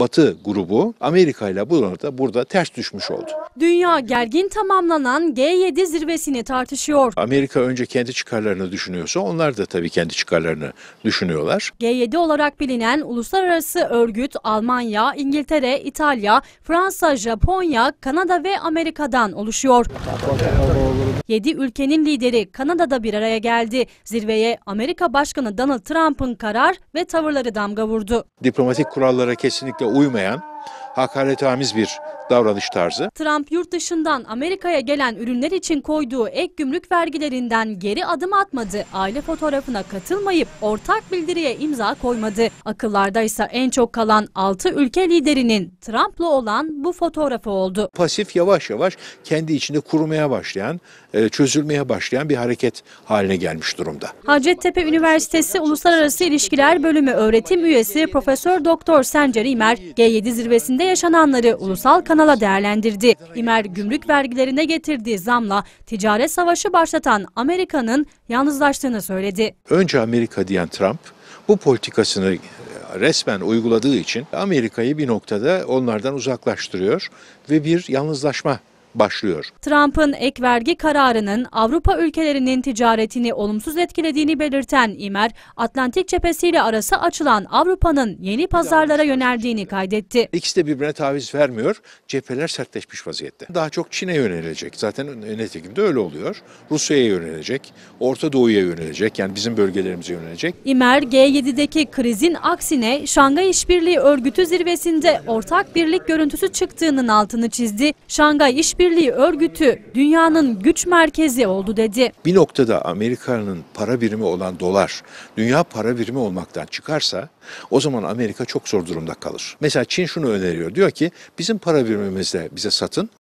Batı grubu Amerika ile burada, burada ters düşmüş oldu. Dünya gergin tamamlanan G7 zirvesini tartışıyor. Amerika önce kendi çıkarlarını düşünüyorsa onlar da tabii kendi çıkarlarını düşünüyorlar. G7 olarak bilinen uluslararası örgüt Almanya, İngiltere, İtalya, Fransa, Japonya, Kanada ve Amerika'dan oluşuyor konuda. 7 ülkenin lideri Kanada'da bir araya geldi. Zirveye Amerika Başkanı Donald Trump'ın karar ve tavırları damga vurdu. Diplomatik kurallara kesinlikle uymayan, hakarethamiz bir davranış tarzı. Trump yurt dışından Amerika'ya gelen ürünler için koyduğu ek gümrük vergilerinden geri adım atmadı. Aile fotoğrafına katılmayıp ortak bildiriye imza koymadı. Akıllarda ise en çok kalan 6 ülke liderinin Trump'la olan bu fotoğrafı oldu. Pasif yavaş yavaş kendi içinde kurumaya başlayan, e, çözülmeye başlayan bir hareket haline gelmiş durumda. Hacettepe Üniversitesi Uluslararası İlişkiler Bölümü öğretim üyesi Profesör Doktor Sencer İmer G7 zirvesinde yaşananları ulusal kanala değerlendirdi. İmer gümrük vergilerine getirdiği zamla ticaret savaşı başlatan Amerika'nın yalnızlaştığını söyledi. Önce Amerika diyen Trump bu politikasını e, resmen uyguladığı için Amerika'yı bir noktada onlardan uzaklaştırıyor ve bir yalnızlaşma başlıyor. Trump'ın ek vergi kararının Avrupa ülkelerinin ticaretini olumsuz etkilediğini belirten İmer, Atlantik cephesiyle arası açılan Avrupa'nın yeni pazarlara yöneldiğini kaydetti. İkisi de birbirine taviz vermiyor. Cepheler sertleşmiş vaziyette. Daha çok Çin'e yönelecek. Zaten netekimde öyle oluyor. Rusya'ya yönelecek, Orta Doğu'ya yönelecek yani bizim bölgelerimize yönelecek. İmer G7'deki krizin aksine Şangay İşbirliği Örgütü zirvesinde ortak birlik görüntüsü çıktığının altını çizdi. Şangay İşbirliği İşbirliği Örgütü dünyanın güç merkezi oldu dedi. Bir noktada Amerika'nın para birimi olan dolar dünya para birimi olmaktan çıkarsa o zaman Amerika çok zor durumda kalır. Mesela Çin şunu öneriyor. Diyor ki bizim para birimimizde bize satın